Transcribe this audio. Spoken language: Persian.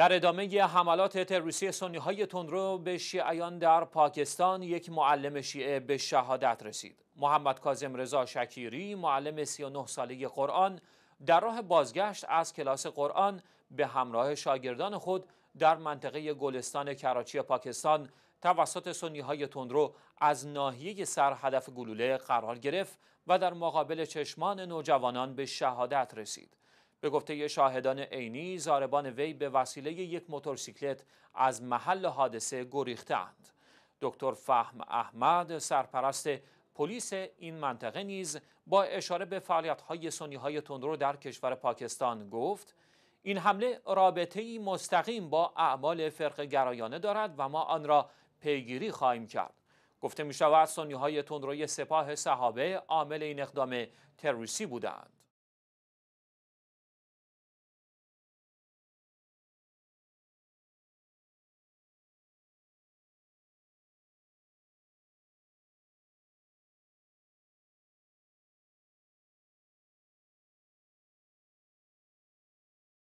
در ادامه حملات تروریستی سنی های تندرو به شیعیان در پاکستان یک معلم شیعه به شهادت رسید. محمد کازم رضا شکیری معلم 39 ساله قرآن در راه بازگشت از کلاس قرآن به همراه شاگردان خود در منطقه گلستان کراچی پاکستان توسط سنی های تندرو از ناحیه سر هدف گلوله قرار گرفت و در مقابل چشمان نوجوانان به شهادت رسید. به گفته شاهدان عینی زاربان وی به وسیله یک موتورسیکلت از محل حادثه گریختند دکتر فهم احمد سرپرست پلیس این منطقه نیز با اشاره به فعالیت‌های سنی‌های تندرو در کشور پاکستان گفت این حمله رابطه‌ای مستقیم با اعمال فرق گرایانه دارد و ما آن را پیگیری خواهیم کرد گفته می شود سنی های تندروی سپاه صحابه عامل این اقدام تروریستی بودند